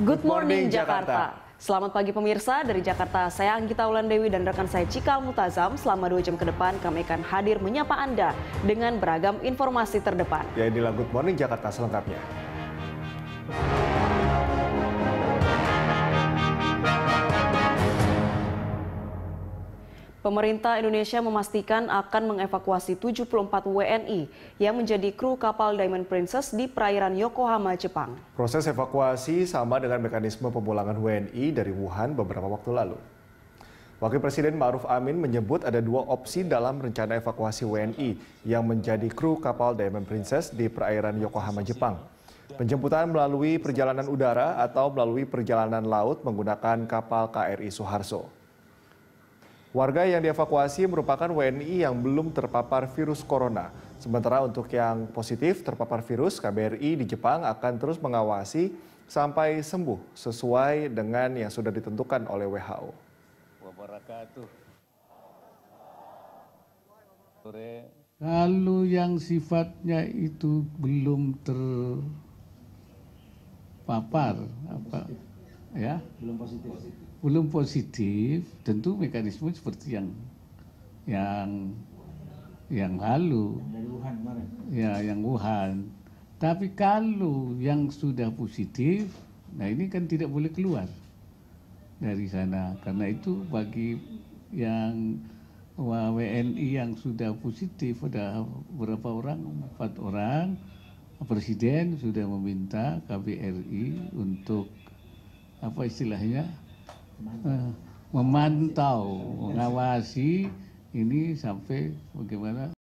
Good Morning Jakarta. Selamat pagi pemirsa dari Jakarta. Saya Anggita Ulan Dewi dan rekan saya Cika Mutazam. Selama dua jam ke depan kami akan hadir menyapa Anda dengan beragam informasi terdepan. Ya inilah Good Morning Jakarta selengkapnya. Pemerintah Indonesia memastikan akan mengevakuasi 74 WNI yang menjadi kru kapal Diamond Princess di perairan Yokohama, Jepang. Proses evakuasi sama dengan mekanisme pemulangan WNI dari Wuhan beberapa waktu lalu. Wakil Presiden Ma'ruf Amin menyebut ada dua opsi dalam rencana evakuasi WNI yang menjadi kru kapal Diamond Princess di perairan Yokohama, Jepang. Penjemputan melalui perjalanan udara atau melalui perjalanan laut menggunakan kapal KRI Suharso. Warga yang dievakuasi merupakan WNI yang belum terpapar virus corona. Sementara untuk yang positif terpapar virus, KBRI di Jepang akan terus mengawasi sampai sembuh sesuai dengan yang sudah ditentukan oleh WHO. Kalau yang sifatnya itu belum terpapar, apa? ya belum positif belum positif tentu mekanisme seperti yang yang yang lalu yang Wuhan kemarin. ya yang Wuhan tapi kalau yang sudah positif nah ini kan tidak boleh keluar dari sana karena itu bagi yang WNI yang sudah positif ada berapa orang empat orang presiden sudah meminta KBRI untuk apa istilahnya eh, memantau mengawasi ini sampai bagaimana